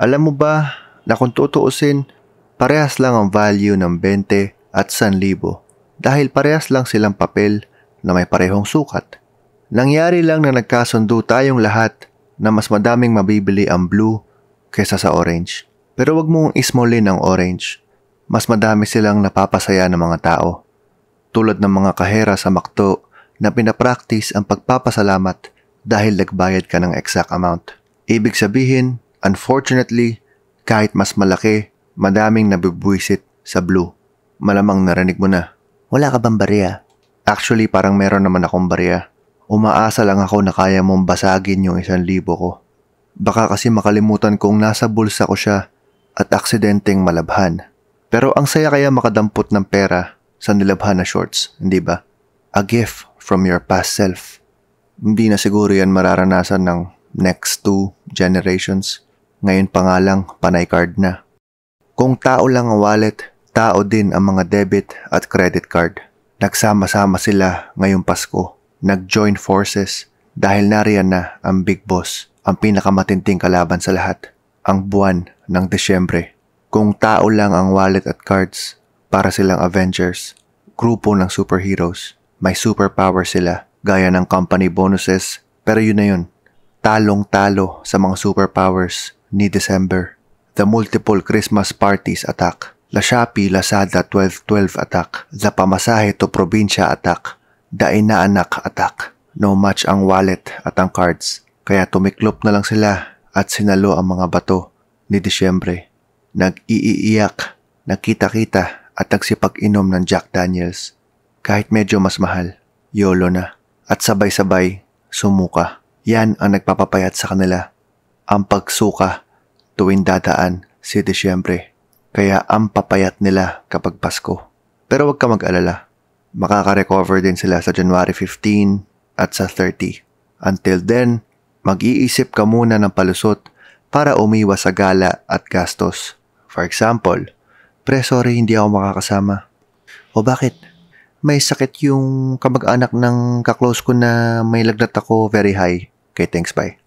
Alam mo ba na kung tutuusin, parehas lang ang value ng 20 at 1,000 dahil parehas lang silang papel na may parehong sukat. Nangyari lang na nagkasundo tayong lahat na mas madaming mabibili ang blue kesa sa orange. Pero wag mong ismolin ang orange. Mas madami silang napapasaya ng mga tao. Tulad ng mga kahera sa makto na pinapractice ang pagpapasalamat dahil nagbayad ka ng exact amount. Ibig sabihin, Unfortunately, kahit mas malaki, madaming nabibuisit sa blue. Malamang narinig mo na. Wala ka bang bariya? Actually, parang meron naman akong bariya. Umaasa lang ako na kaya mong basagin yung isang libo ko. Baka kasi makalimutan kong nasa bulsa ko siya at aksidenteng malabhan. Pero ang saya kaya makadampot ng pera sa nilabhan na shorts, hindi ba? A gift from your past self. Hindi na siguro yan mararanasan ng next two generations ngayon pa nga lang panay card na. Kung tao lang ang wallet, tao din ang mga debit at credit card. Nagsama-sama sila ngayong Pasko. Nag-join forces dahil nariyan na ang Big Boss, ang pinakamatinding kalaban sa lahat, ang buwan ng Desyembre. Kung tao lang ang wallet at cards, para silang Avengers, grupo ng superheroes. May superpower sila, gaya ng company bonuses, pero yun na yun. Talong-talo sa mga superpowers ni December. The multiple Christmas parties attack. La Shapi Lazada 1212 attack. The pamasahe to probinsya attack. The inaanak attack. No match ang wallet at ang cards. Kaya tumiklop na lang sila at sinalo ang mga bato ni Disyembre. Nag-iiiyak, nagkita-kita at nagsipag-inom ng Jack Daniels. Kahit medyo mas mahal, YOLO na. At sabay-sabay, sumuka. Yan ang nagpapapayat sa kanila ang pagsuka tuwing dadaan si Disyembre. Kaya ang papayat nila kapag Pasko. Pero wag ka mag-alala. Makaka-recover din sila sa January 15 at sa 30. Until then, mag-iisip ka muna ng palusot para umiwas sa gala at gastos. For example, pre sorry hindi ako makakasama. O bakit? May sakit yung kamag-anak ng kaklose ko na may lagnat ako very high. Okay, thanks, bye.